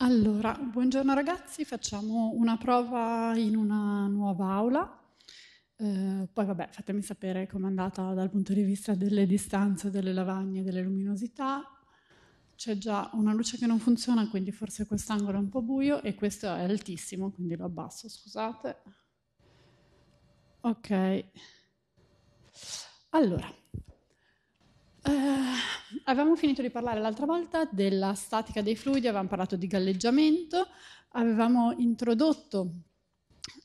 Allora, buongiorno ragazzi, facciamo una prova in una nuova aula. Eh, poi vabbè, fatemi sapere com'è andata dal punto di vista delle distanze, delle lavagne, delle luminosità. C'è già una luce che non funziona, quindi forse quest'angolo è un po' buio e questo è altissimo, quindi lo abbasso, scusate. Ok. Allora, Avevamo finito di parlare l'altra volta della statica dei fluidi, avevamo parlato di galleggiamento, avevamo introdotto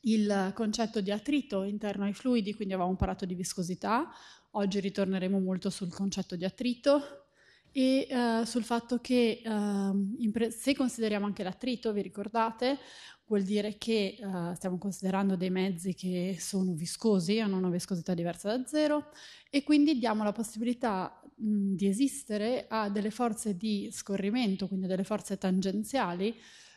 il concetto di attrito interno ai fluidi, quindi avevamo parlato di viscosità, oggi ritorneremo molto sul concetto di attrito, e uh, sul fatto che uh, ehm, pre- se consideriamo anche l'attrito, vi ricordate, vuol dire che uh, stiamo considerando dei mezzi che sono viscosi, hanno una viscosità diversa da zero e quindi diamo la possibilità di esistere a delle forze di scorrimento, quindi delle forze tangenziali,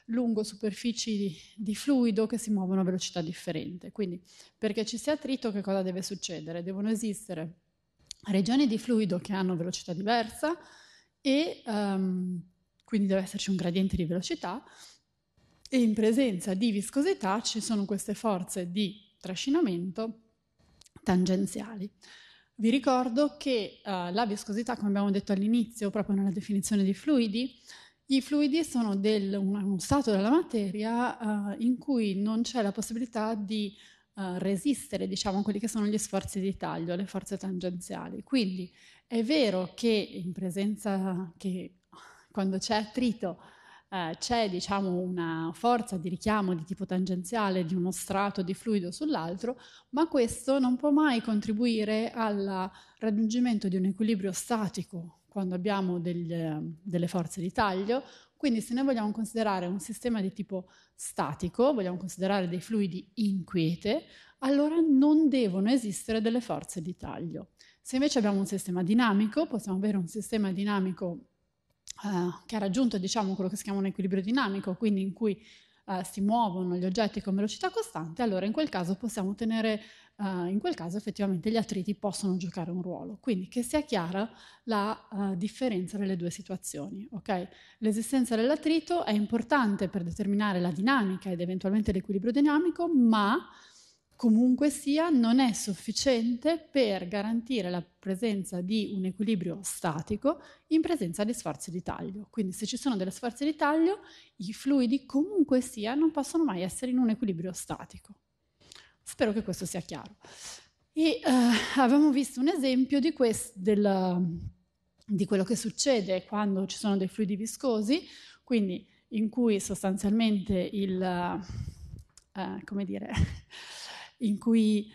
lungo superfici di, di, fluido che si muovono a velocità differente. Quindi perché ci sia attrito che cosa deve succedere? Devono esistere regioni di fluido che hanno velocità diversa e um, quindi deve esserci un gradiente di velocità e in presenza di viscosità ci sono queste forze di trascinamento tangenziali. Vi ricordo che uh, la viscosità, come abbiamo detto all'inizio, proprio nella definizione di fluidi, i fluidi sono del, un, uno stato della materia uh, in cui non c'è la possibilità di uh, resistere, diciamo, a quelli che sono gli sforzi di taglio, le forze tangenziali. Quindi è vero che in presenza che quando c'è attrito eh, c'è diciamo, una forza di richiamo di tipo tangenziale di uno strato di fluido sull'altro, ma questo non può mai contribuire al raggiungimento di un equilibrio statico quando abbiamo degli, delle forze di taglio. Quindi se noi vogliamo considerare un sistema di tipo statico, vogliamo considerare dei fluidi inquiete, allora non devono esistere delle forze di taglio. Se invece abbiamo un sistema dinamico, possiamo avere un sistema dinamico eh, che ha raggiunto diciamo, quello che si chiama un equilibrio dinamico, quindi in cui eh, si muovono gli oggetti con velocità costante, allora in quel caso possiamo ottenere, eh, in quel caso effettivamente gli attriti possono giocare un ruolo. Quindi che sia chiara la eh, differenza delle due situazioni. Okay? L'esistenza dell'attrito è importante per determinare la dinamica ed eventualmente l'equilibrio dinamico, ma comunque sia, non è sufficiente per garantire la presenza di un equilibrio statico in presenza di sforzi di taglio. Quindi se ci sono delle sforzi di taglio, i fluidi comunque sia non possono mai essere in un equilibrio statico. Spero che questo sia chiaro. E eh, abbiamo visto un esempio di, questo, del, di quello che succede quando ci sono dei fluidi viscosi, quindi in cui sostanzialmente il, eh, come dire, in cui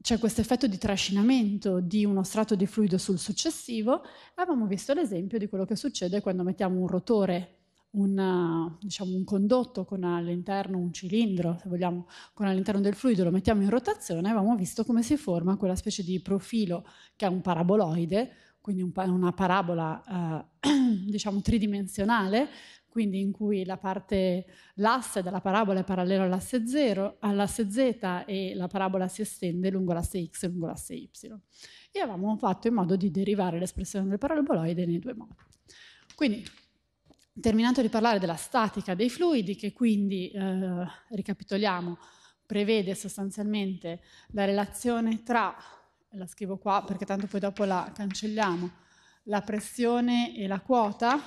c'è questo effetto di trascinamento di uno strato di fluido sul successivo, avevamo visto l'esempio di quello che succede quando mettiamo un rotore, una, diciamo un condotto con all'interno un cilindro, se vogliamo, con all'interno del fluido lo mettiamo in rotazione, avevamo visto come si forma quella specie di profilo che è un paraboloide, quindi un una parabola eh, diciamo tridimensionale quindi in cui la parte, l'asse della parabola è parallelo all'asse, 0, all'asse z e la parabola si estende lungo l'asse x e lungo l'asse y. E avevamo fatto in modo di derivare l'espressione del paraboloide nei due modi. Quindi, terminando di parlare della statica dei fluidi, che quindi, eh, ricapitoliamo, prevede sostanzialmente la relazione tra, la scrivo qua perché tanto poi dopo la cancelliamo, la pressione e la quota,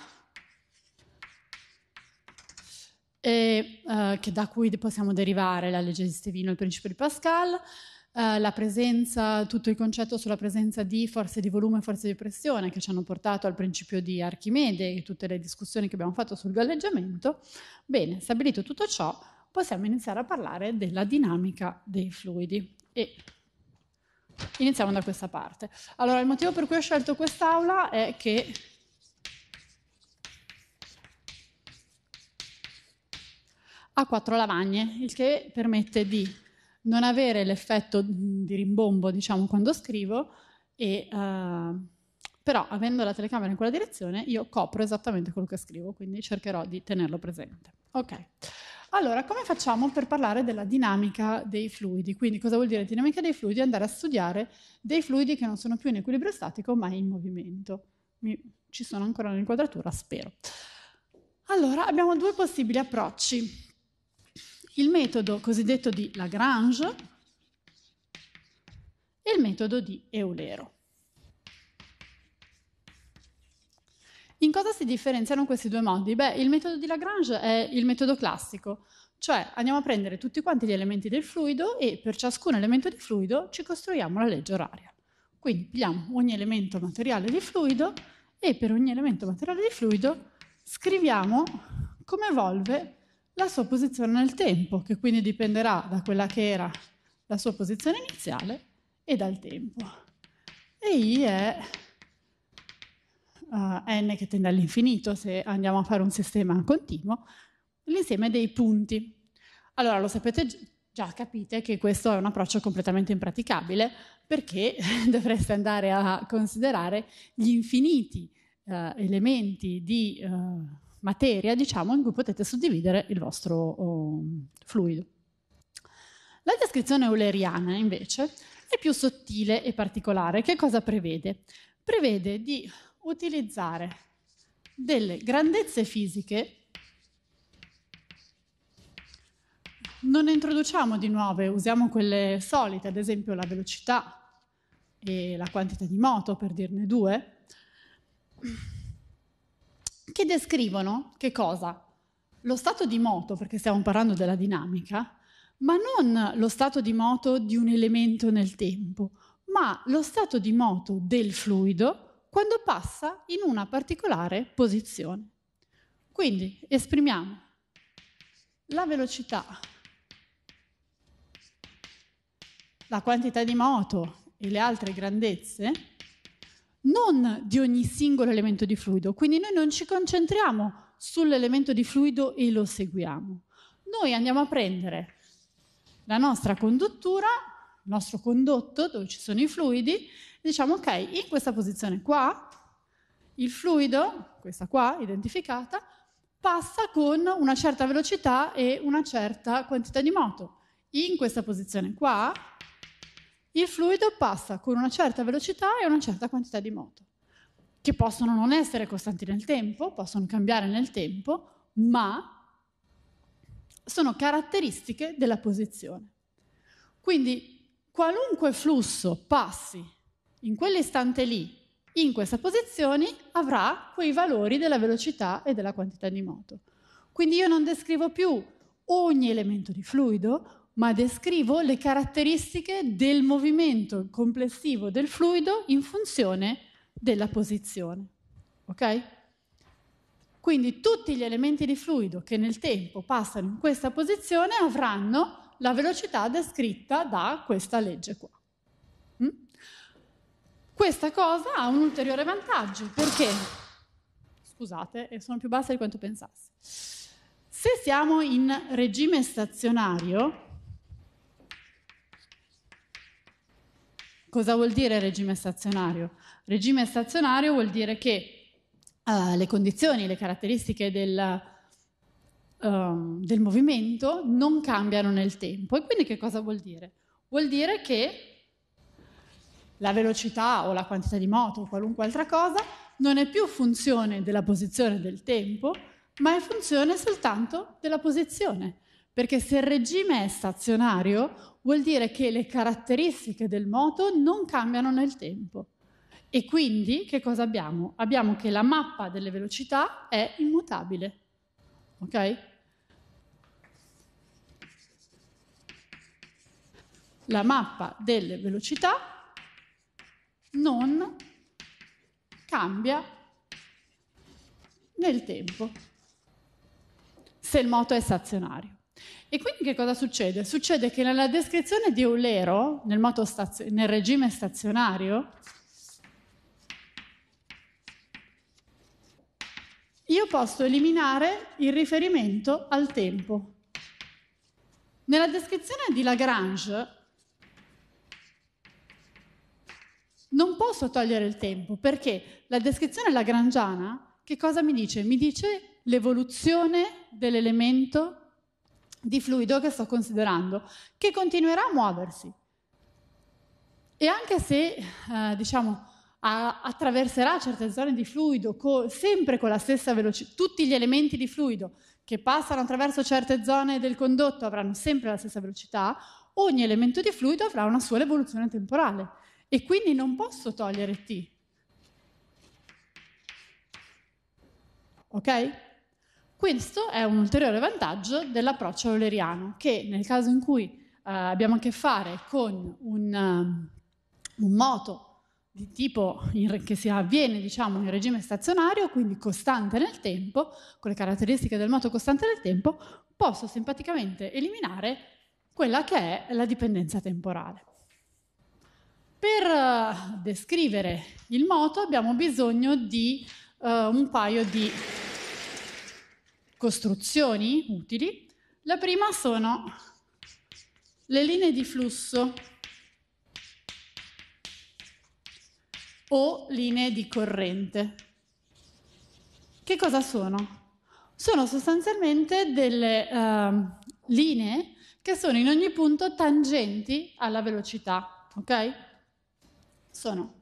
e eh, che da cui possiamo derivare la legge di Stevino il principio di Pascal, eh, la presenza, tutto il concetto sulla presenza di forze di volume e forze di pressione che ci hanno portato al principio di Archimede e tutte le discussioni che abbiamo fatto sul galleggiamento. Bene, stabilito tutto ciò, possiamo iniziare a parlare della dinamica dei fluidi. E iniziamo da questa parte. Allora, il motivo per cui ho scelto quest'aula è che ha quattro lavagne, il che permette di non avere l'effetto mm, di rimbombo, diciamo, quando scrivo, e, uh, però avendo la telecamera in quella direzione io copro esattamente quello che scrivo, quindi cercherò di tenerlo presente. Ok. Allora, come facciamo per parlare della dinamica dei fluidi? Quindi cosa vuol dire dinamica dei fluidi? Andare a studiare dei fluidi che non sono più in equilibrio statico ma in movimento. Mi... ci sono ancora nell'inquadratura, spero. Allora, abbiamo due possibili approcci il metodo cosiddetto di Lagrange e il metodo di Eulero. In cosa si differenziano questi due modi? Beh, il metodo di Lagrange è il metodo classico, cioè andiamo a prendere tutti quanti gli elementi del fluido e per ciascun elemento di fluido ci costruiamo la legge oraria. Quindi pigliamo ogni elemento materiale di fluido e per ogni elemento materiale di fluido scriviamo come evolve la sua posizione nel tempo, che quindi dipenderà da quella che era la sua posizione iniziale e dal tempo. E I è uh, n che tende all'infinito, se andiamo a fare un sistema continuo, l'insieme dei punti. Allora, lo sapete già, capite che questo è un approccio completamente impraticabile, perché dovreste andare a considerare gli infiniti uh, elementi di... Uh, materia, diciamo, in cui potete suddividere il vostro oh, fluido. La descrizione euleriana, invece, è più sottile e particolare. Che cosa prevede? Prevede di utilizzare delle grandezze fisiche non ne introduciamo di nuove, usiamo quelle solite, ad esempio la velocità e la quantità di moto, per dirne due, che descrivono che cosa? Lo stato di moto, perché stiamo parlando della dinamica, ma non lo stato di moto di un elemento nel tempo, ma lo stato di moto del fluido quando passa in una particolare posizione. Quindi esprimiamo la velocità, la quantità di moto e le altre grandezze non di ogni singolo elemento di fluido, quindi noi non ci concentriamo sull'elemento di fluido e lo seguiamo. Noi andiamo a prendere la nostra conduttura, il nostro condotto dove ci sono i fluidi, e diciamo ok, in questa posizione qua, il fluido, questa qua identificata, passa con una certa velocità e una certa quantità di moto. In questa posizione qua, il fluido passa con una certa velocità e una certa quantità di moto, che possono non essere costanti nel tempo, possono cambiare nel tempo, ma sono caratteristiche della posizione. Quindi qualunque flusso passi in quell'istante lì, in questa posizione, avrà quei valori della velocità e della quantità di moto. Quindi io non descrivo più ogni elemento di fluido, ma descrivo le caratteristiche del movimento complessivo del fluido in funzione della posizione. Ok? Quindi tutti gli elementi di fluido che nel tempo passano in questa posizione avranno la velocità descritta da questa legge qua. Mm? Questa cosa ha un ulteriore vantaggio perché, scusate, eh, sono più bassa di quanto pensassi. Se siamo in regime stazionario, Cosa vuol dire regime stazionario? Regime stazionario vuol dire che uh, le condizioni, le caratteristiche del, uh, del movimento non cambiano nel tempo. E quindi che cosa vuol dire? Vuol dire che la velocità o la quantità di moto o qualunque altra cosa non è più funzione della posizione del tempo, ma è funzione soltanto della posizione. Perché se il regime è stazionario, vuol dire che le caratteristiche del moto non cambiano nel tempo. E quindi che cosa abbiamo? Abbiamo che la mappa delle velocità è immutabile. Ok? La mappa delle velocità non cambia nel tempo se il moto è stazionario. E quindi che cosa succede? Succede che nella descrizione di Eulero, nel, stazio- nel regime stazionario, io posso eliminare il riferimento al tempo. Nella descrizione di Lagrange non posso togliere il tempo perché la descrizione lagrangiana che cosa mi dice? Mi dice l'evoluzione dell'elemento di fluido che sto considerando, che continuerà a muoversi. E anche se, eh, diciamo, a, attraverserà certe zone di fluido co, sempre con la stessa velocità, tutti gli elementi di fluido che passano attraverso certe zone del condotto avranno sempre la stessa velocità, ogni elemento di fluido avrà una sua evoluzione temporale e quindi non posso togliere t. Ok? Questo è un ulteriore vantaggio dell'approccio euleriano, che nel caso in cui eh, abbiamo a che fare con un, eh, un moto di tipo in, che si avviene diciamo, in regime stazionario, quindi costante nel tempo, con le caratteristiche del moto costante nel tempo, posso simpaticamente eliminare quella che è la dipendenza temporale. Per eh, descrivere il moto abbiamo bisogno di uh, un paio di costruzioni utili. La prima sono le linee di flusso o linee di corrente. Che cosa sono? Sono sostanzialmente delle uh, linee che sono in ogni punto tangenti alla velocità, ok? Sono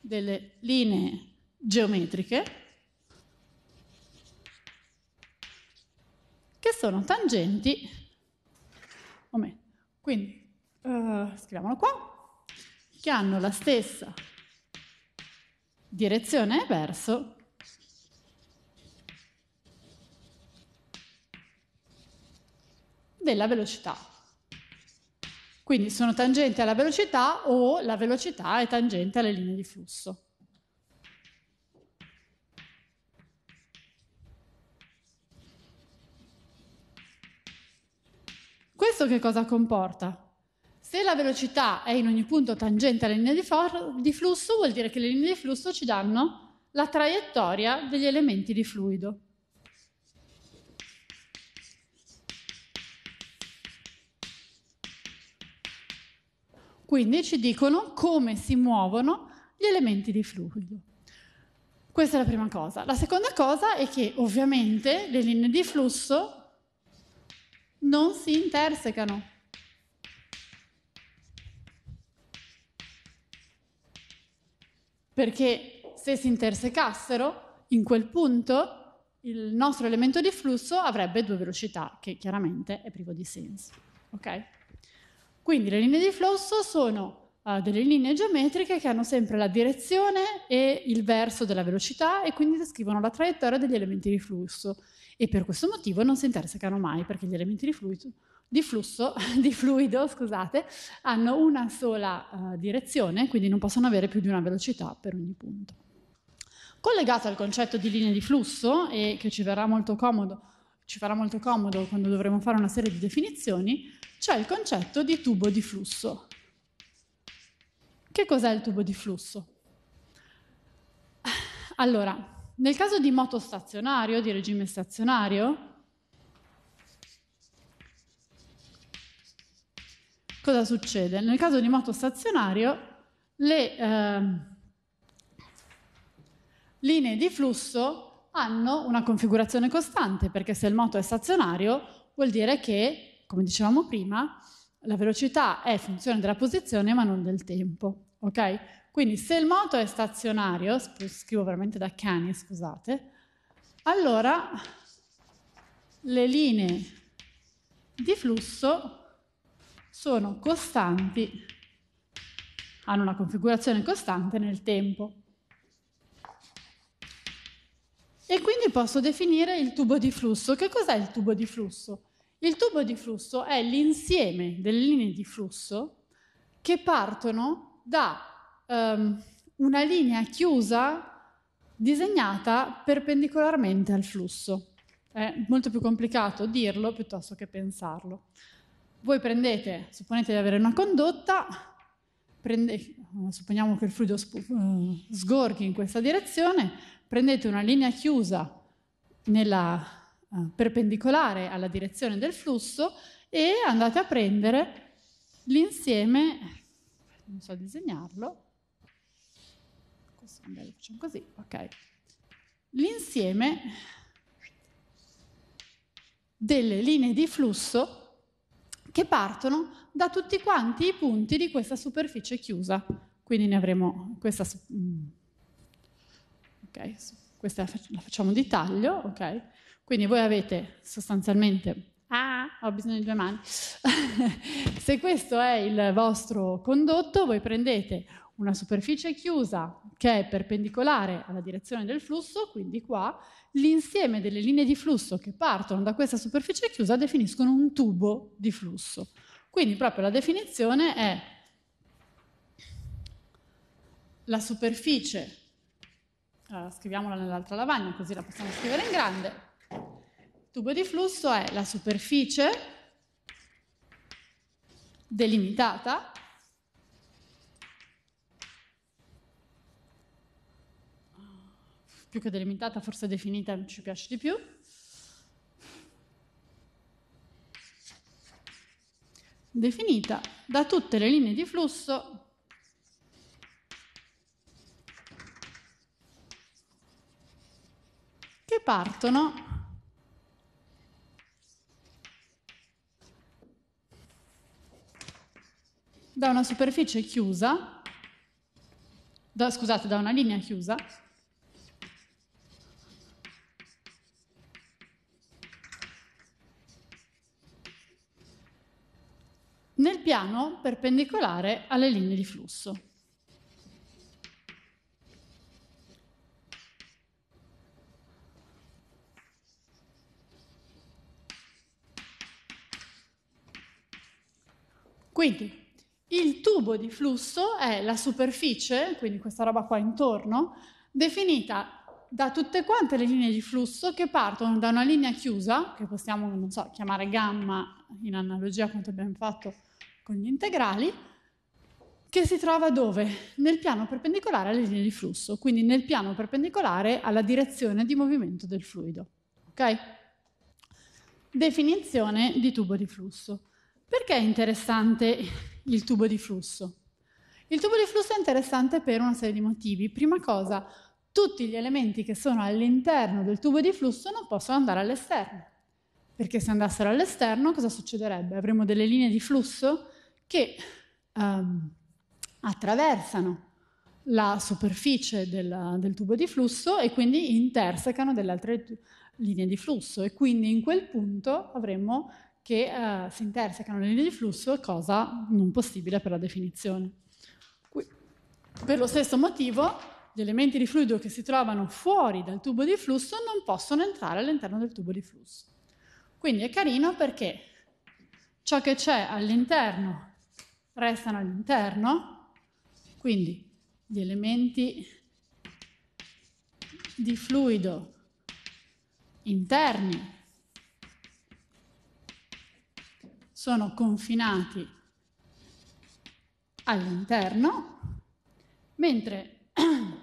delle linee geometriche che sono tangenti, quindi uh, scriviamolo qua, che hanno la stessa direzione verso della velocità. Quindi sono tangenti alla velocità o la velocità è tangente alle linee di flusso. Questo che cosa comporta? Se la velocità è in ogni punto tangente alla linea di, di, flusso, vuol dire che le linee di flusso ci danno la traiettoria degli elementi di fluido. Quindi ci dicono come si muovono gli elementi di fluido. Questa è la prima cosa. La seconda cosa è che ovviamente le linee di flusso non si intersecano. Perché se si intersecassero, in quel punto il nostro elemento di flusso avrebbe due velocità, che chiaramente è privo di senso. Okay? Quindi le linee di flusso sono uh, delle linee geometriche che hanno sempre la direzione e il verso della velocità e quindi descrivono la traiettoria degli elementi di flusso e per questo motivo non si intersecano mai perché gli elementi di flusso, di flusso, di fluido, scusate, hanno una sola uh, direzione, quindi non possono avere più di una velocità per ogni punto. Collegato al concetto di linee di flusso e che ci verrà molto comodo ci farà molto comodo quando dovremo fare una serie di definizioni, c'è il concetto di tubo di flusso. Che cos'è il tubo di flusso? Allora, nel caso di moto stazionario, di regime stazionario, cosa succede? Nel caso di moto stazionario, le eh, linee di flusso hanno una configurazione costante, perché se il moto è stazionario vuol dire che, come dicevamo prima, la velocità è funzione della posizione ma non del tempo ok? Quindi se il moto è stazionario, scrivo veramente da cani, scusate, allora le linee di flusso sono costanti, hanno una configurazione costante nel tempo. E quindi posso definire il tubo di flusso. Che cos'è il tubo di flusso? Il tubo di flusso è l'insieme delle linee di flusso che partono da um, una linea chiusa disegnata perpendicolarmente al flusso. È molto più complicato dirlo piuttosto che pensarlo. Voi prendete, supponete di avere una condotta, prende, supponiamo che il fluido eh, sgorghi in questa direzione, prendete una linea chiusa nella, eh, perpendicolare alla direzione del flusso e andate a prendere l'insieme non so disegnarlo, Questo magari facciamo così, ok. L'insieme delle linee di flusso che partono da tutti quanti i punti di questa superficie chiusa. Quindi ne avremo questa... Ok, questa la facciamo di taglio, ok? Quindi voi avete sostanzialmente Ah, ho bisogno di due mani. Se questo è il vostro condotto, voi prendete una superficie chiusa che è perpendicolare alla direzione del flusso, quindi qua, l'insieme delle linee di flusso che partono da questa superficie chiusa definiscono un tubo di flusso. Quindi proprio la definizione è la superficie, allora, eh, scriviamola nell'altra lavagna così la possiamo scrivere in grande, tubo di flusso è la superficie delimitata più che delimitata, forse definita ci piace di più. Definita da tutte le linee di flusso che partono da una superficie chiusa, da, scusate, da una linea chiusa, nel piano perpendicolare alle linee di flusso. Quindi il tubo di flusso è la superficie, quindi questa roba qua intorno, definita da tutte quante le linee di flusso che partono da una linea chiusa, che possiamo, non so, chiamare gamma in analogia a quanto abbiamo fatto con gli integrali, che si trova dove? Nel piano perpendicolare alle linee di flusso, quindi nel piano perpendicolare alla direzione di movimento del fluido. Okay? Definizione di tubo di flusso. Perché è interessante il tubo di flusso. Il tubo di flusso è interessante per una serie di motivi. Prima cosa, tutti gli elementi che sono all'interno del tubo di flusso non possono andare all'esterno, perché se andassero all'esterno cosa succederebbe? Avremmo delle linee di flusso che ehm, attraversano la superficie del, del, tubo di flusso e quindi intersecano delle altre linee di flusso e quindi in quel punto avremmo che eh, si intersecano le linee di flusso, cosa non possibile per la definizione. Per lo stesso motivo, gli elementi di fluido che si trovano fuori dal tubo di flusso non possono entrare all'interno del tubo di flusso. Quindi è carino perché ciò che c'è all'interno restano all'interno, quindi gli elementi di fluido interni sono confinati all'interno, mentre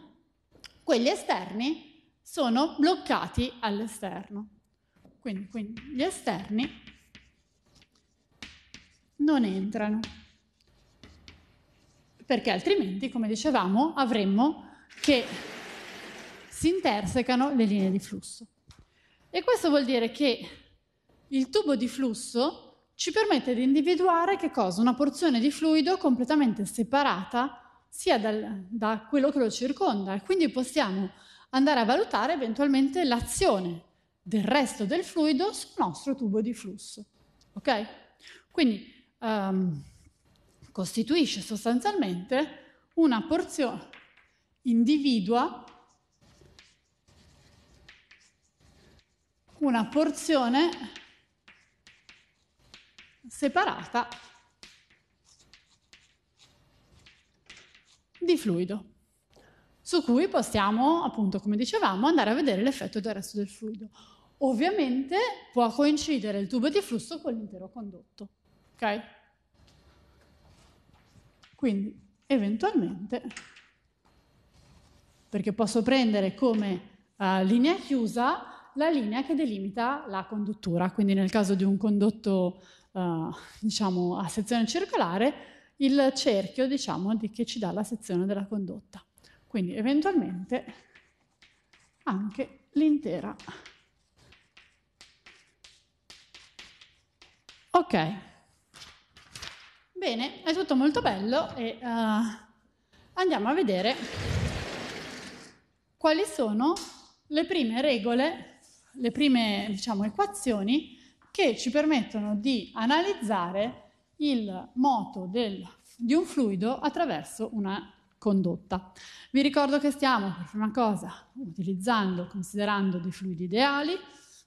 quelli esterni sono bloccati all'esterno. Quindi, quindi gli esterni non entrano, perché altrimenti, come dicevamo, avremmo che si intersecano le linee di flusso. E questo vuol dire che il tubo di flusso ci permette di individuare che cosa? Una porzione di fluido completamente separata sia dal, da quello che lo circonda e quindi possiamo andare a valutare eventualmente l'azione del resto del fluido sul nostro tubo di flusso. Ok? Quindi um, costituisce sostanzialmente una porzione, individua una porzione separata di fluido su cui possiamo, appunto, come dicevamo, andare a vedere l'effetto del resto del fluido. Ovviamente può coincidere il tubo di flusso con l'intero condotto, ok? Quindi, eventualmente, perché posso prendere come uh, linea chiusa la linea che delimita la conduttura, quindi nel caso di un condotto eh, diciamo, a sezione circolare il cerchio diciamo, di, che ci dà la sezione della condotta. Quindi eventualmente anche l'intera. Ok, bene, è tutto molto bello e uh, andiamo a vedere quali sono le prime regole, le prime diciamo, equazioni che ci permettono di analizzare il moto del, di un fluido attraverso una condotta. Vi ricordo che stiamo, per prima cosa, utilizzando, considerando dei fluidi ideali,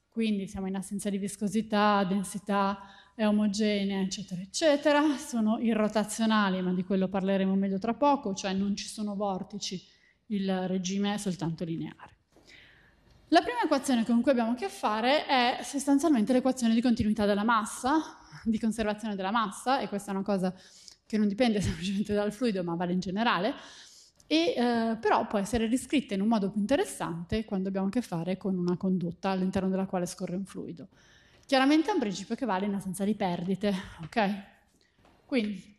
quindi siamo in assenza di viscosità, densità è omogenea, eccetera, eccetera, sono irrotazionali, ma di quello parleremo meglio tra poco, cioè non ci sono vortici, il regime è soltanto lineare. La prima equazione con cui abbiamo a che fare è sostanzialmente l'equazione di continuità della massa, di conservazione della massa, e questa è una cosa che non dipende semplicemente dal fluido, ma vale in generale, e eh, però può essere riscritta in un modo più interessante quando abbiamo a che fare con una condotta all'interno della quale scorre un fluido. Chiaramente è un principio che vale in assenza di perdite, ok? Quindi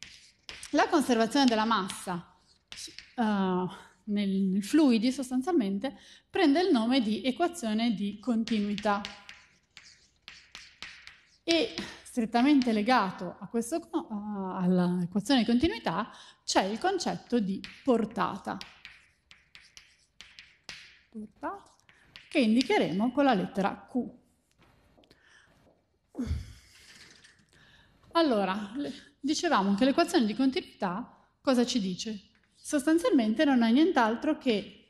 la conservazione della massa uh, nel fluidi sostanzialmente, prende il nome di equazione di continuità. E strettamente legato a questo, all'equazione di continuità c'è il concetto di portata, portata che indicheremo con la lettera Q. Allora, dicevamo che l'equazione di continuità cosa ci dice? sostanzialmente non è nient'altro che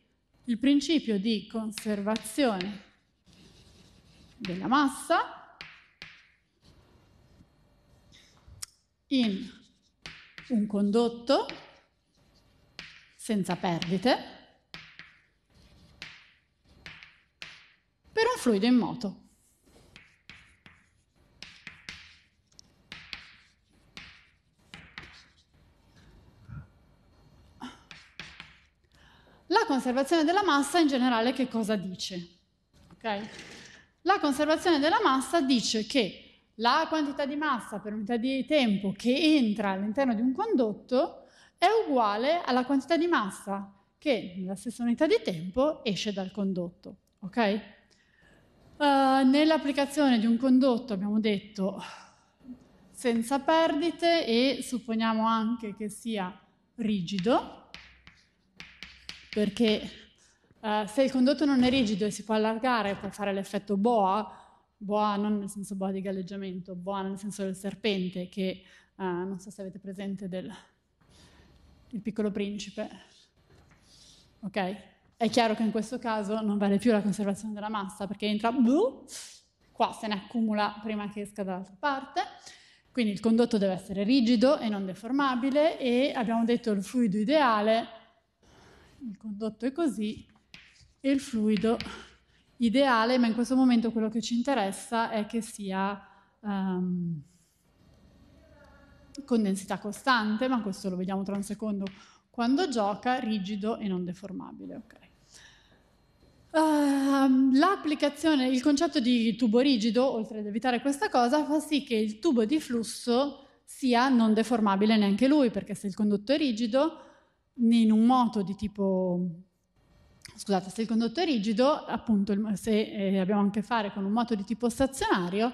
il principio di conservazione della massa in un condotto senza perdite per un fluido in moto. La conservazione della massa in generale che cosa dice? Okay? La conservazione della massa dice che la quantità di massa per unità di tempo che entra all'interno di un condotto è uguale alla quantità di massa che nella stessa unità di tempo esce dal condotto. Okay? Uh, nell'applicazione di un condotto abbiamo detto senza perdite e supponiamo anche che sia rigido, perché uh, se il condotto non è rigido e si può allargare, può fare l'effetto boa, boa non nel senso boa di galleggiamento, boa nel senso del serpente, che uh, non so se avete presente del il piccolo principe. Ok? È chiaro che in questo caso non vale più la conservazione della massa, perché entra blu, qua se ne accumula prima che esca dall'altra parte, quindi il condotto deve essere rigido e non deformabile e abbiamo detto il fluido ideale il condotto è così e il fluido ideale, ma in questo momento quello che ci interessa è che sia um, con densità costante, ma questo lo vediamo tra un secondo, quando gioca, rigido e non deformabile. Okay. Uh, l'applicazione, il concetto di tubo rigido, oltre ad evitare questa cosa, fa sì che il tubo di flusso sia non deformabile neanche lui, perché se il condotto è rigido, in un moto di tipo scusate, se il condotto è rigido, appunto se eh, abbiamo a che fare con un moto di tipo stazionario,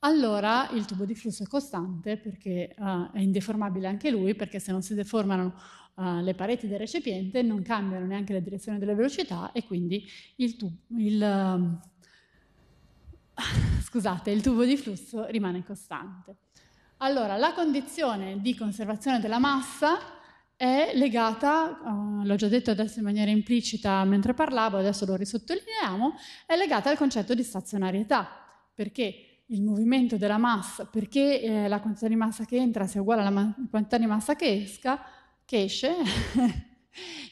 allora il tubo di flusso è costante perché eh, è indeformabile anche lui, perché se non si deformano eh, le pareti del recipiente non cambiano neanche la direzione della velocità e quindi il, tu- il, scusate, il tubo di flusso rimane costante. Allora, la condizione di conservazione della massa è legata, uh, l'ho già detto adesso in maniera implicita mentre parlavo, adesso lo risottolineiamo, è legata al concetto di stazionarietà, perché il movimento della massa, perché eh, la quantità di massa che entra sia uguale alla ma- quantità di massa che, esca, che esce,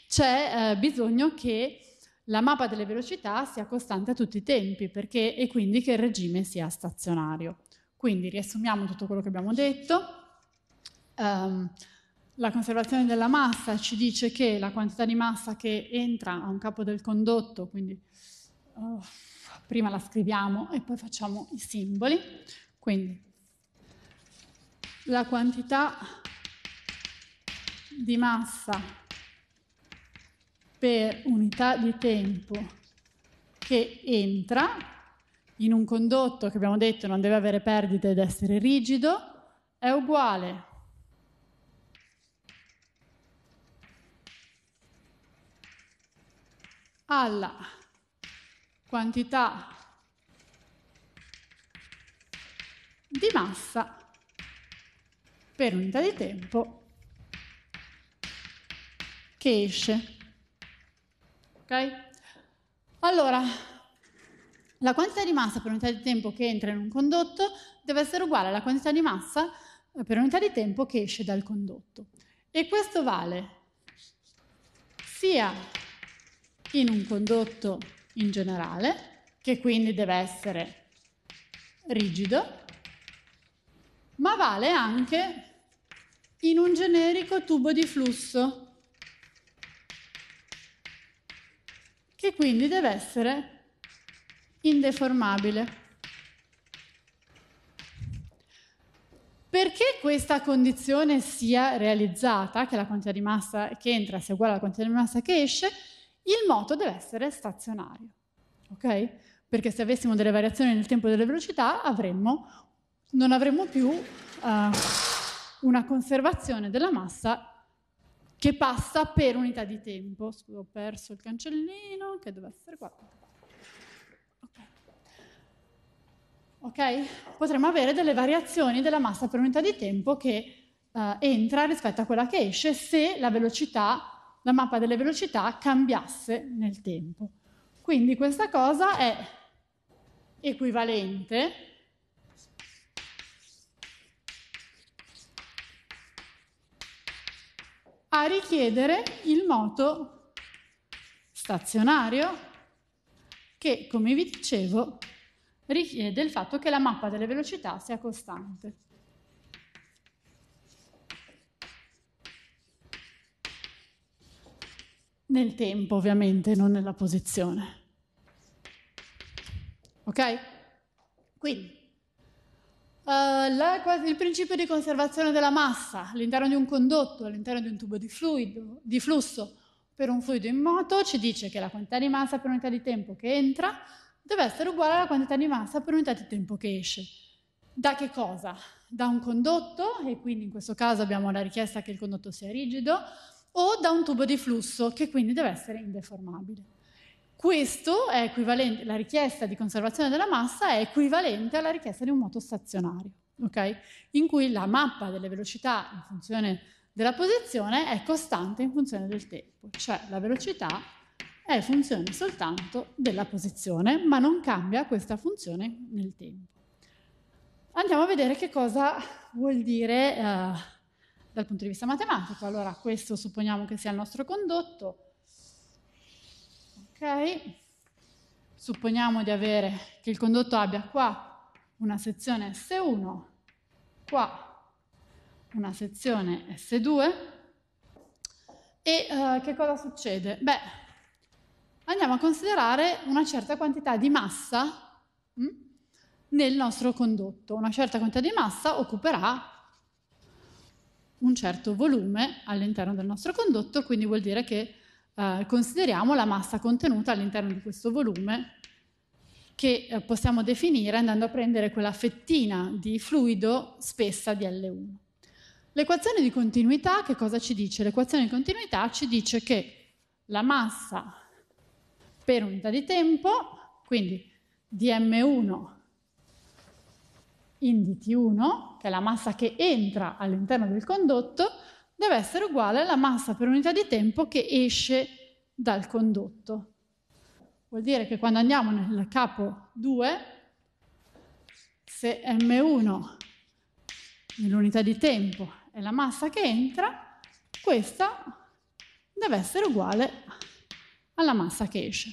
c'è eh, bisogno che la mappa delle velocità sia costante a tutti i tempi perché, e quindi che il regime sia stazionario. Quindi riassumiamo tutto quello che abbiamo detto. Um, la conservazione della massa ci dice che la quantità di massa che entra a un capo del condotto, quindi oh, prima la scriviamo e poi facciamo i simboli, quindi la quantità di massa per unità di tempo che entra in un condotto che abbiamo detto non deve avere perdite ed essere rigido è uguale alla quantità di massa per unità di tempo che esce. Ok? Allora, la quantità di massa per unità di tempo che entra in un condotto deve essere uguale alla quantità di massa per unità di tempo che esce dal condotto. E questo vale sia in un condotto in generale, che quindi deve essere rigido, ma vale anche in un generico tubo di flusso, che quindi deve essere indeformabile. Perché questa condizione sia realizzata, che la quantità di massa che entra sia uguale alla quantità di massa che esce, il moto deve essere stazionario, ok? Perché se avessimo delle variazioni nel tempo e delle velocità avremmo, non avremmo più uh, una conservazione della massa che passa per unità di tempo. Scusa, ho perso il cancellino, che doveva essere qua. Okay. ok? Potremmo avere delle variazioni della massa per unità di tempo che uh, entra rispetto a quella che esce se la velocità la mappa delle velocità cambiasse nel tempo. Quindi questa cosa è equivalente a richiedere il moto stazionario che, come vi dicevo, richiede il fatto che la mappa delle velocità sia costante. Nel tempo, ovviamente, non nella posizione. Ok? Quindi, uh, la, il principio di conservazione della massa all'interno di un condotto, all'interno di un tubo di, fluido, di flusso per un fluido in moto ci dice che la quantità di massa per unità di tempo che entra deve essere uguale alla quantità di massa per unità di tempo che esce. Da che cosa? Da un condotto, e quindi in questo caso abbiamo la richiesta che il condotto sia rigido, o da un tubo di flusso che quindi deve essere indeformabile. Questo è equivalente, la richiesta di conservazione della massa è equivalente alla richiesta di un moto stazionario, okay? in cui la mappa delle velocità in funzione della posizione è costante in funzione del tempo, cioè la velocità è funzione soltanto della posizione, ma non cambia questa funzione nel tempo. Andiamo a vedere che cosa vuol dire uh, dal punto di vista matematico. Allora questo supponiamo che sia il nostro condotto. Ok? Supponiamo di avere che il condotto abbia qua una sezione S1, qua una sezione S2 e eh, che cosa succede? Beh, andiamo a considerare una certa quantità di massa mh, hm, nel nostro condotto. Una certa quantità di massa occuperà un certo volume all'interno del nostro condotto, quindi vuol dire che eh, consideriamo la massa contenuta all'interno di questo volume che eh, possiamo definire andando a prendere quella fettina di fluido spessa di L1. L'equazione di continuità che cosa ci dice? L'equazione di continuità ci dice che la massa per unità di tempo, quindi dm1 in DT1, che è la massa che entra all'interno del condotto, deve essere uguale alla massa per unità di tempo che esce dal condotto. Vuol dire che quando andiamo nel capo 2, se M1 nell'unità di tempo è la massa che entra, questa deve essere uguale alla massa che esce.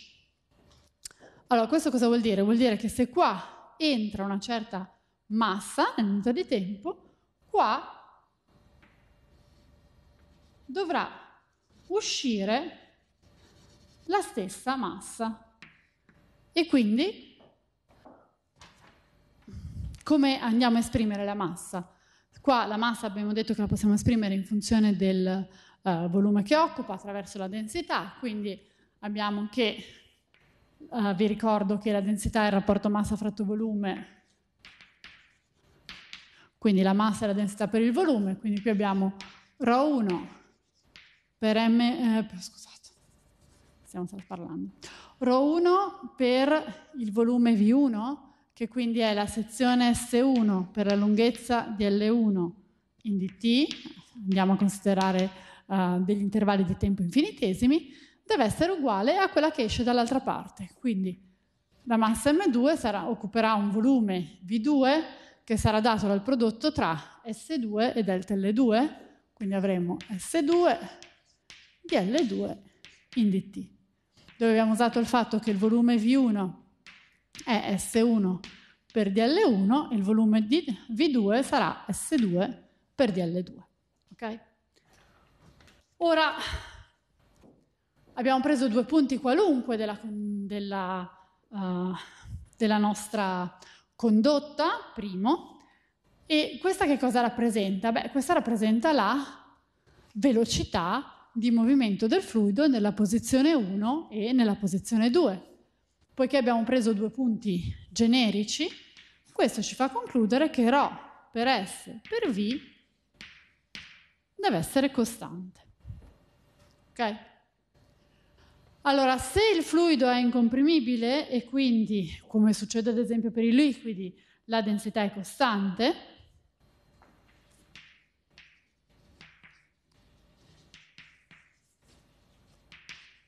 Allora, questo cosa vuol dire? Vuol dire che se qua entra una certa massa nel di tempo, qua dovrà uscire la stessa massa. E quindi come andiamo a esprimere la massa? Qua la massa abbiamo detto che la possiamo esprimere in funzione del eh, volume che occupa attraverso la densità, quindi abbiamo che, eh, vi ricordo che la densità è il rapporto massa fratto volume quindi la massa è la densità per il volume, quindi qui abbiamo ρ1 per m, eh, scusate, stiamo parlando, ρ1 per il volume V1, che quindi è la sezione S1 per la lunghezza di L1 in dt, andiamo a considerare uh, degli intervalli di tempo infinitesimi, deve essere uguale a quella che esce dall'altra parte. Quindi la massa M2 sarà, occuperà un volume V2 che sarà dato dal prodotto tra S2 ed LTL2, quindi avremo S2 DL2 in DT, dove abbiamo usato il fatto che il volume V1 è S1 per DL1 il volume di V2 sarà S2 per DL2. Okay? Ora abbiamo preso due punti qualunque della, della, uh, della nostra condotta, primo, e questa che cosa rappresenta? Beh, questa rappresenta la velocità di movimento del fluido nella posizione 1 e nella posizione 2. Poiché abbiamo preso due punti generici, questo ci fa concludere che ρ per S per V deve essere costante. Ok? Allora, se il fluido è incomprimibile e quindi, come succede ad esempio per i liquidi, la densità è costante,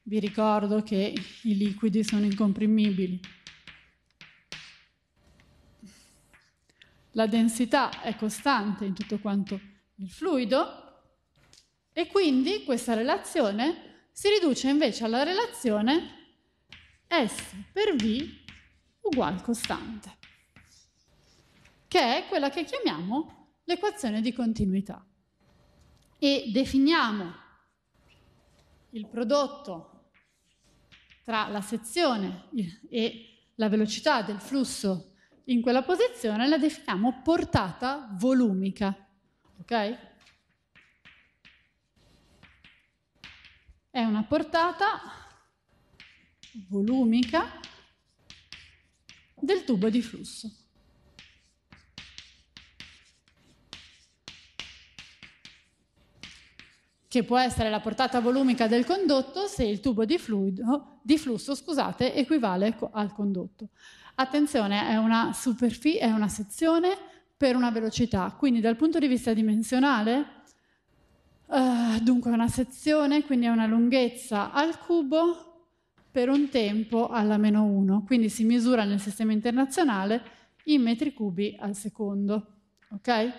vi ricordo che i liquidi sono incomprimibili. La densità è costante in tutto quanto il fluido e quindi questa relazione si riduce invece alla relazione S per V uguale costante, che è quella che chiamiamo l'equazione di continuità. E definiamo il prodotto tra la sezione e la velocità del flusso in quella posizione, la definiamo portata volumica. Okay? È una portata volumica del tubo di flusso. che può essere la portata volumica del condotto se il tubo di, fluido, di flusso scusate, equivale al condotto. Attenzione, è una superficie, è una sezione per una velocità, quindi dal punto di vista dimensionale Uh, dunque una sezione, quindi è una lunghezza al cubo per un tempo alla meno 1, quindi si misura nel sistema internazionale in metri cubi al secondo. Ok?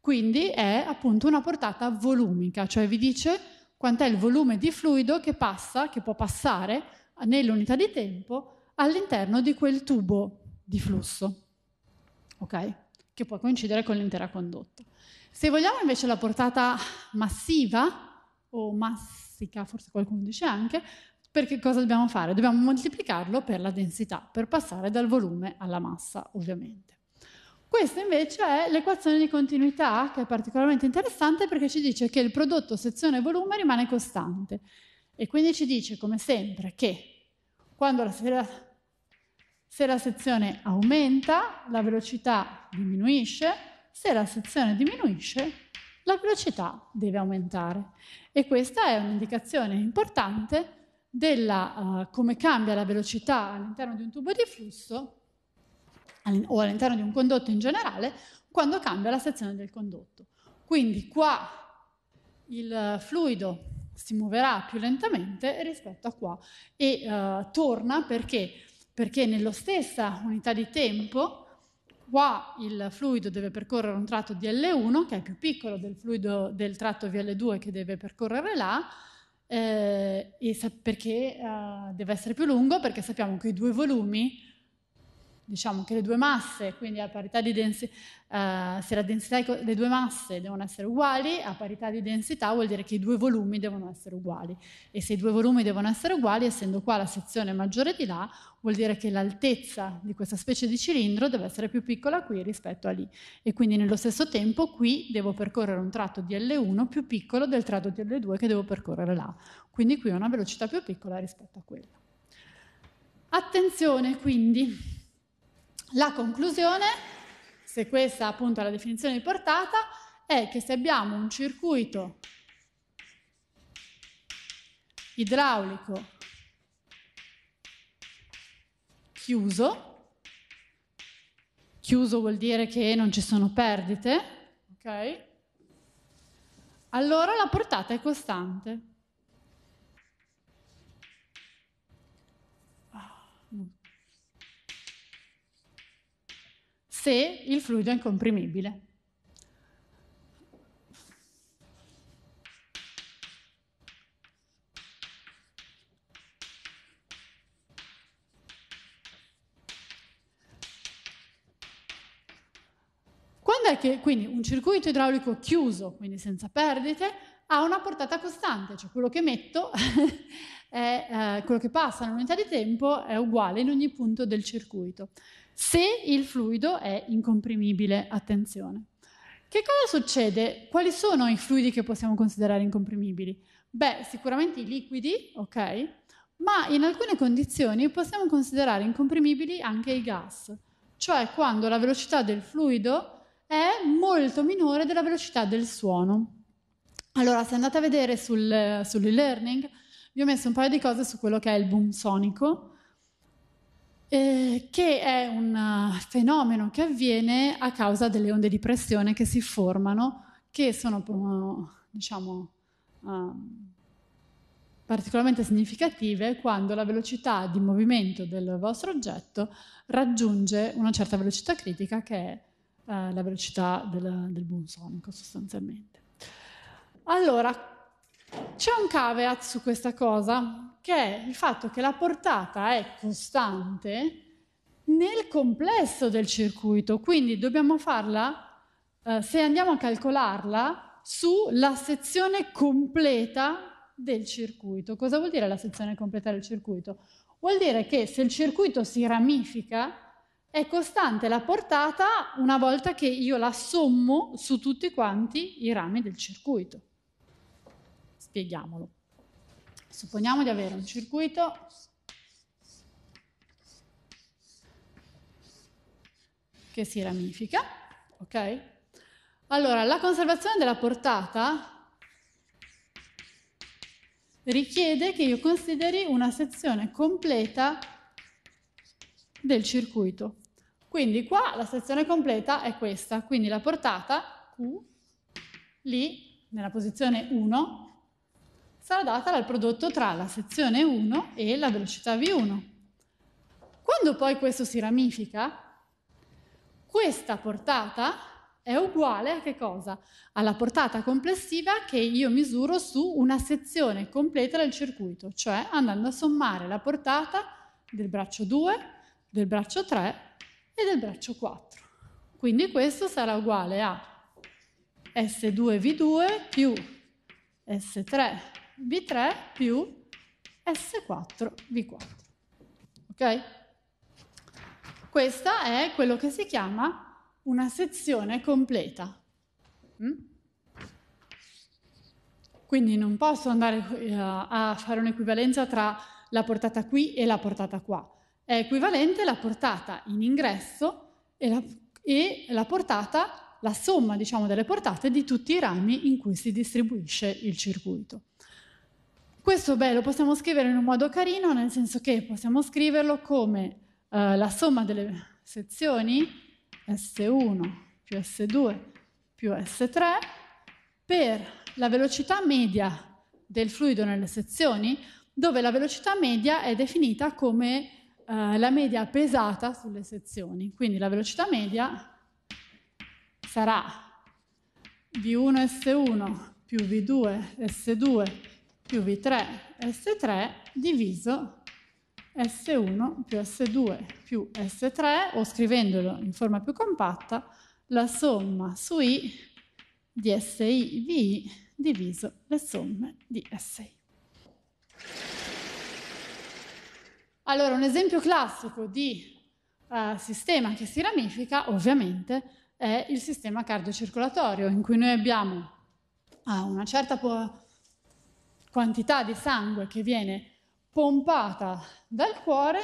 Quindi è appunto una portata volumica, cioè vi dice quant'è il volume di fluido che passa, che può passare nell'unità di tempo all'interno di quel tubo di flusso, ok? Che può coincidere con l'intera condotta. Se vogliamo invece la portata massiva, o massica, forse qualcuno dice anche, perché cosa dobbiamo fare? Dobbiamo moltiplicarlo per la densità, per passare dal volume alla massa, ovviamente. Questa invece è l'equazione di continuità, che è particolarmente interessante perché ci dice che il prodotto sezione-volume rimane costante. E quindi ci dice, come sempre, che quando la, se, la, se la sezione aumenta, la velocità diminuisce, se la sezione diminuisce, la velocità deve aumentare. E questa è un'indicazione importante della uh, come cambia la velocità all'interno di un tubo di flusso o all'interno di un condotto in generale quando cambia la sezione del condotto. Quindi qua il fluido si muoverà più lentamente rispetto a qua e uh, torna perché? Perché nella stessa unità di tempo Qua il fluido deve percorrere un tratto di L1 che è più piccolo del fluido del tratto VL2 che deve percorrere là eh, perché eh, deve essere più lungo perché sappiamo che i due volumi diciamo che le due masse, quindi a parità di densità, eh, se la densità, le due masse devono essere uguali, a parità di densità vuol dire che i due volumi devono essere uguali. E se i due volumi devono essere uguali, essendo qua la sezione maggiore di là, vuol dire che l'altezza di questa specie di cilindro deve essere più piccola qui rispetto a lì. E quindi nello stesso tempo qui devo percorrere un tratto di L1 più piccolo del tratto di L2 che devo percorrere là. Quindi qui ho una velocità più piccola rispetto a quella. Attenzione quindi la conclusione, se questa appunto è la definizione di portata, è che se abbiamo un circuito idraulico chiuso, chiuso vuol dire che non ci sono perdite, ok? Allora la portata è costante. se il fluido è incomprimibile. Quando è che quindi un circuito idraulico chiuso, quindi senza perdite, ha una portata costante, cioè quello che metto, è, eh, quello che passa in unità di tempo è uguale in ogni punto del circuito se il fluido è incomprimibile, attenzione. Che cosa succede? Quali sono i fluidi che possiamo considerare incomprimibili? Beh, sicuramente i liquidi, ok? Ma in alcune condizioni possiamo considerare incomprimibili anche i gas, cioè quando la velocità del fluido è molto minore della velocità del suono. Allora, se andate a vedere sul, eh, sull'e-learning, vi ho messo un paio di cose su quello che è il boom sonico, eh, che è un eh, fenomeno che avviene a causa delle onde di pressione che si formano, che sono eh, diciamo, uh, particolarmente significative quando la velocità di movimento del vostro oggetto raggiunge una certa velocità critica che è uh, la velocità del, del boom sonico sostanzialmente. Allora, c'è un caveat su questa cosa, che è il fatto che la portata è costante nel complesso del circuito, quindi dobbiamo farla, eh, se andiamo a calcolarla, sulla sezione completa del circuito. Cosa vuol dire la sezione completa del circuito? Vuol dire che se il circuito si ramifica, è costante la portata una volta che io la sommo su tutti quanti i rami del circuito. Spieghiamolo. Supponiamo di avere un circuito che si ramifica, ok? Allora, la conservazione della portata richiede che io consideri una sezione completa del circuito. Quindi qua la sezione completa è questa, quindi la portata Q, lì nella posizione 1, sarà data dal prodotto tra la sezione 1 e la velocità V1. Quando poi questo si ramifica, questa portata è uguale a che cosa? Alla portata complessiva che io misuro su una sezione completa del circuito, cioè andando a sommare la portata del braccio 2, del braccio 3 e del braccio 4. Quindi questo sarà uguale a S2V2 più S3 v 3 più S4 V4. Ok? Questa è quello che si chiama una sezione completa. Mm? Quindi non posso andare eh, a fare un'equivalenza tra la portata qui e la portata qua. È equivalente la portata in ingresso e la, e la portata, la somma diciamo, delle portate di tutti i rami in cui si distribuisce il circuito. Questo beh, lo possiamo scrivere in un modo carino, nel senso che possiamo scriverlo come eh, la somma delle sezioni S1 più S2 più S3 per la velocità media del fluido nelle sezioni, dove la velocità media è definita come eh, la media pesata sulle sezioni. Quindi la velocità media sarà V1S1 più V2S2 più V3 S3 diviso S1 più S2 più S3 o scrivendolo in forma più compatta la somma su I di SI VI diviso le somme di SI. Allora, un esempio classico di uh, sistema che si ramifica, ovviamente, è il sistema cardiocircolatorio, in cui noi abbiamo uh, una certa po- quantità di sangue che viene pompata dal cuore,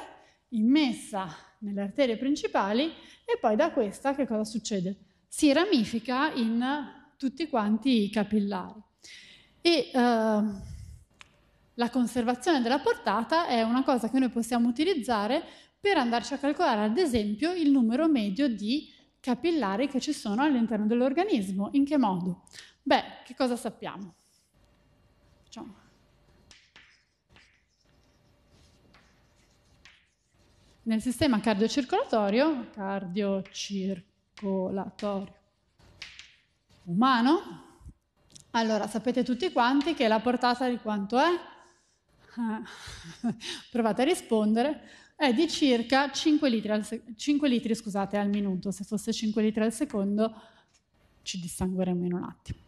immessa nelle arterie principali e poi da questa che cosa succede? Si ramifica in tutti quanti i capillari. E eh, la conservazione della portata è una cosa che noi possiamo utilizzare per andarci a calcolare, ad esempio, il numero medio di capillari che ci sono all'interno dell'organismo. In che modo? Beh, che cosa sappiamo? facciamo. Nel sistema cardiocircolatorio, cardiocircolatorio umano, allora, sapete tutti quanti che la portata di quanto è? Provate a rispondere. È di circa 5 litri, al, se- 5 litri, scusate, al minuto. Se fosse 5 litri al secondo ci dissangueremmo in un attimo.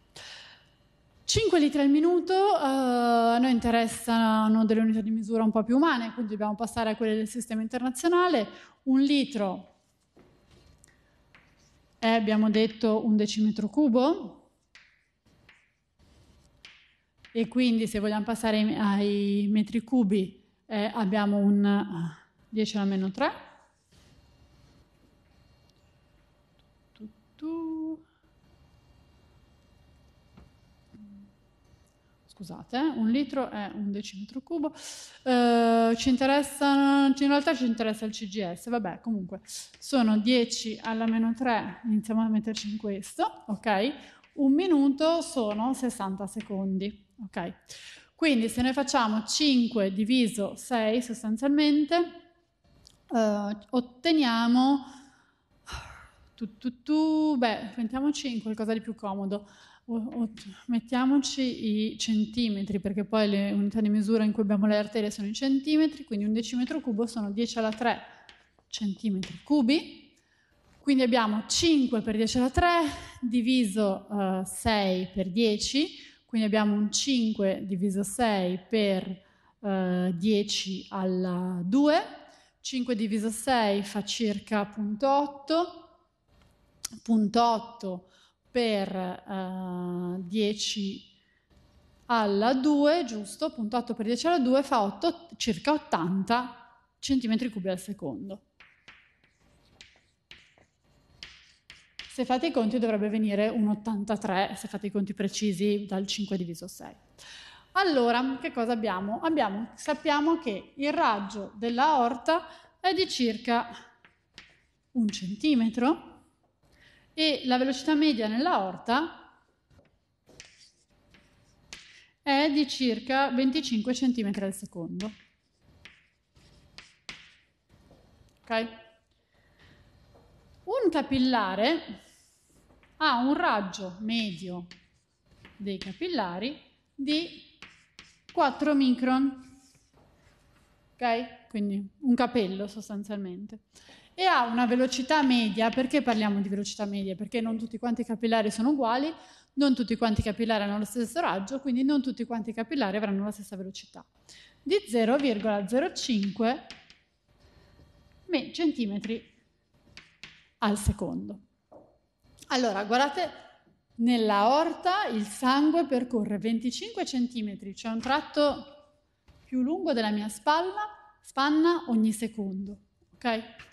5 litri al minuto, eh, a noi interessano delle unità di misura un po' più umane, quindi dobbiamo passare a quelle del sistema internazionale. Un litro è, abbiamo detto, un decimetro cubo. E quindi se vogliamo passare ai, ai metri cubi eh, abbiamo un 10 eh, alla meno 3. Tu, tu, tu. scusate, eh, un litro è un decimetro cubo, eh, ci interessa, in realtà ci interessa il CGS, vabbè comunque sono 10 alla meno 3, iniziamo a metterci in questo, ok? Un minuto sono 60 secondi, ok? Quindi se ne facciamo 5 diviso 6 sostanzialmente, eh, otteniamo... Tu, tu, tu, beh, inventiamoci in qualcosa di più comodo mettiamoci i centimetri, perché poi le unità di misura in cui abbiamo le arterie sono i centimetri, quindi un decimetro cubo sono 10 alla 3 centimetri cubi, quindi abbiamo 5 per 10 alla 3 diviso uh, eh, 6 per 10, quindi abbiamo un 5 diviso 6 per uh, eh, 10 alla 2, 5 diviso 6 fa circa 0.8, 0.8 per uh, eh, 10 alla 2, giusto, appunto 8 per 10 alla 2 fa 8, circa 80 cm 3 al secondo. Se fate i conti dovrebbe venire un 83, se fate i conti precisi, dal 5 diviso 6. Allora, che cosa abbiamo? abbiamo sappiamo che il raggio della orta è di circa un centimetro, e la velocità media nella orta è di circa 25 cm al secondo. Okay. Un capillare ha un raggio medio dei capillari di 4 micron, ok? Quindi un capello sostanzialmente e ha una velocità media, perché parliamo di velocità media? Perché non tutti quanti i capillari sono uguali, non tutti quanti i capillari hanno lo stesso raggio, quindi non tutti quanti i capillari avranno la stessa velocità, di 0,05 centimetri al secondo. Allora, guardate, nella orta il sangue percorre 25 centimetri, cioè un tratto più lungo della mia spalla, spanna ogni secondo, ok?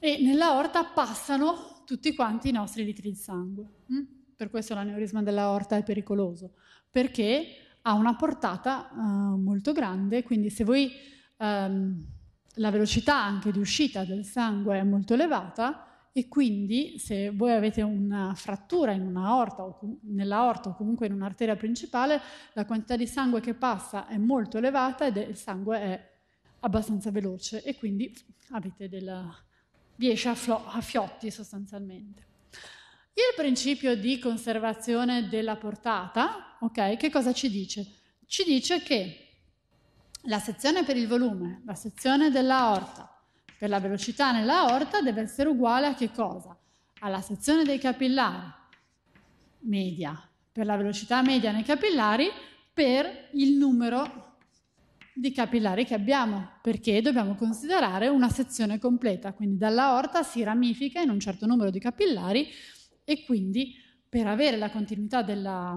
e nella aorta passano tutti quanti i nostri litri di sangue. Mm? Per questo l'aneurisma dell'aorta è pericoloso, perché ha una portata uh, molto grande, quindi se voi um, la velocità anche di uscita del sangue è molto elevata e quindi se voi avete una frattura in una un'aorta o nell'aorta o comunque in un'arteria principale, la quantità di sangue che passa è molto elevata ed è, il sangue è abbastanza veloce e quindi avete della, 10 a, a fiotti sostanzialmente. Il principio di conservazione della portata, ok, che cosa ci dice? Ci dice che la sezione per il volume, la sezione della orta per la velocità nella orta deve essere uguale a che cosa? Alla sezione dei capillari media, per la velocità media nei capillari, per il numero di capillari che abbiamo, perché dobbiamo considerare una sezione completa, quindi dalla dall'aorta si ramifica in un certo numero di capillari e quindi per avere la continuità della,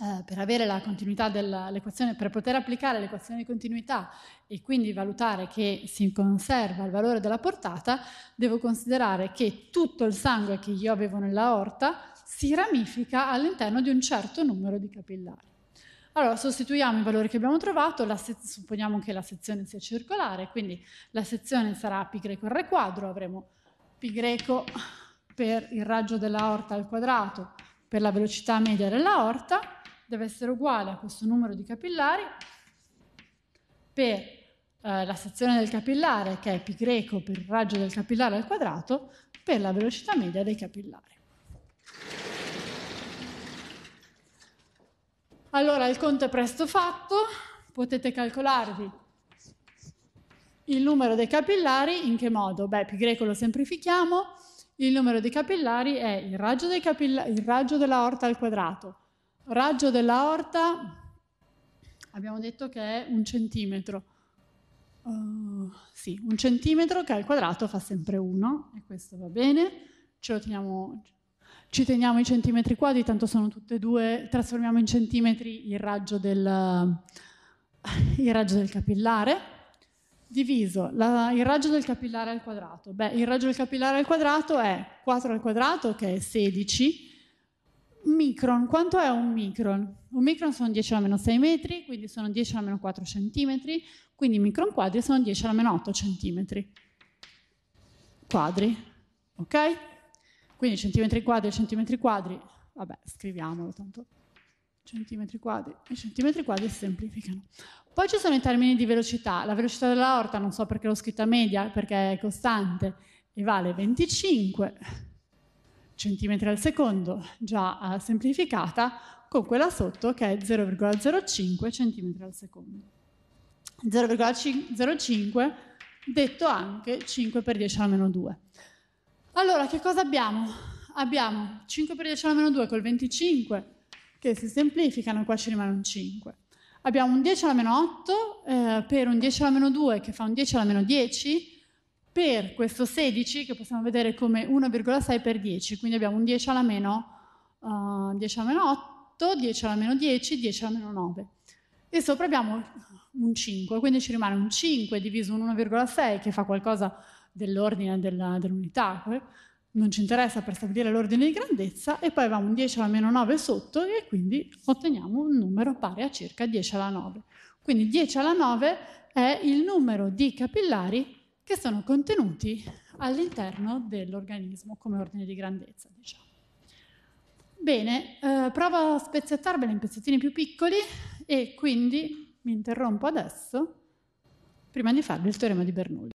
eh, per avere la continuità dell'equazione, per poter applicare l'equazione di continuità e quindi valutare che si conserva il valore della portata, devo considerare che tutto il sangue che io avevo nella orta si ramifica all'interno di un certo numero di capillari. Allora sostituiamo i valori che abbiamo trovato, se- supponiamo che la sezione sia circolare, quindi la sezione sarà π greco r quadro, avremo π greco per il raggio della orta al quadrato per la velocità media della orta, deve essere uguale a questo numero di capillari per eh, la sezione del capillare che è π greco per il raggio del capillare al quadrato per la velocità media dei capillari. Allora, il conto è presto fatto, potete calcolarvi il numero dei capillari, in che modo? Beh, pi greco lo semplifichiamo, il numero dei capillari è il raggio, dei capilla- il raggio dell'aorta al quadrato. Raggio della dell'aorta abbiamo detto che è un centimetro. Uh, sì, un centimetro che al quadrato fa sempre 1 e questo va bene, ce lo teniamo, ci teniamo i centimetri quadri, tanto sono tutte e due, trasformiamo in centimetri il raggio del, il raggio del capillare, diviso la, il raggio del capillare al quadrato. Beh, il raggio del capillare al quadrato è 4 al quadrato, che è 16, micron, quanto è un micron? Un micron sono 10 alla meno 6 metri, quindi sono 10 alla meno 4 centimetri, quindi micron quadri sono 10 alla meno 8 centimetri quadri, ok? Quindi centimetri quadri e centimetri quadri, vabbè, scriviamolo tanto. Centimetri quadri e centimetri quadri semplificano. Poi ci sono i termini di velocità. La velocità della orta, non so perché l'ho scritta media, perché è costante, e vale 25 centimetri al secondo, già eh, semplificata, con quella sotto che è 0,05 centimetri al secondo. 0,05 detto anche 5 per 10 alla meno 2. Allora, che cosa abbiamo? Abbiamo 5 per 10 alla meno 2 col 25, che si semplificano e qua ci rimane un 5. Abbiamo un 10 alla meno 8 eh, per un 10 alla meno 2 che fa un 10 alla meno 10 per questo 16 che possiamo vedere come 1,6 per 10, quindi abbiamo un 10 alla meno, uh, 10 alla meno 8, 10 alla meno 10, 10 alla meno 9. E sopra abbiamo un 5, quindi ci rimane un 5 diviso un 1,6 che fa qualcosa dell'ordine della, dell'unità, eh? non ci interessa per stabilire l'ordine di grandezza e poi va un 10 alla meno 9 sotto e quindi otteniamo un numero pari a circa 10 alla 9. Quindi 10 alla 9 è il numero di capillari che sono contenuti all'interno dell'organismo come ordine di grandezza. Diciamo. Bene, eh, provo a spezzettarvela in pezzettini più piccoli e quindi mi interrompo adesso prima di farvi il teorema di Bernoulli.